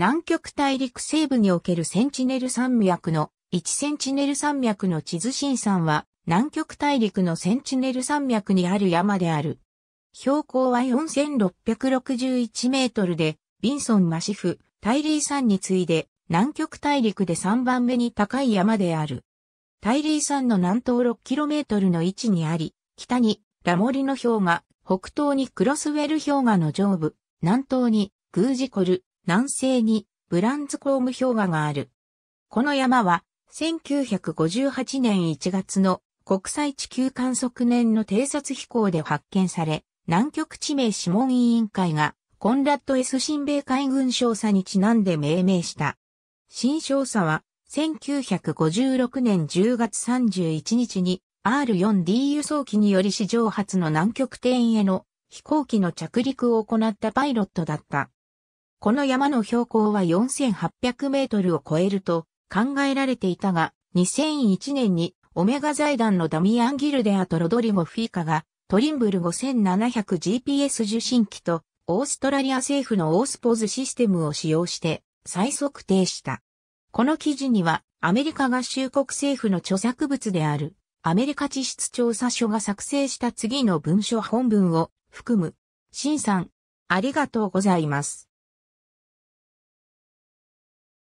南極大陸西部におけるセンチネル山脈の1センチネル山脈の地図新山は南極大陸のセンチネル山脈にある山である。標高は4661メートルで、ビンソン・マシフ、タイリー山に次いで南極大陸で3番目に高い山である。タイリー山の南東6トルの位置にあり、北にラモリの氷河、北東にクロスウェル氷河の上部、南東にグージコル、南西にブランズコーム氷河がある。この山は1958年1月の国際地球観測年の偵察飛行で発見され、南極地名諮問委員会がコンラッド S 新米海軍少佐にちなんで命名した。新少佐は1956年10月31日に R4D 輸送機により史上初の南極点への飛行機の着陸を行ったパイロットだった。この山の標高は4800メートルを超えると考えられていたが、2001年にオメガ財団のダミアン・ギルデアとロドリゴ・フィーカがトリンブル 5700GPS 受信機とオーストラリア政府のオースポーズシステムを使用して再測定した。この記事にはアメリカ合衆国政府の著作物であるアメリカ地質調査所が作成した次の文書本文を含む。シンさん、ありがとうございます。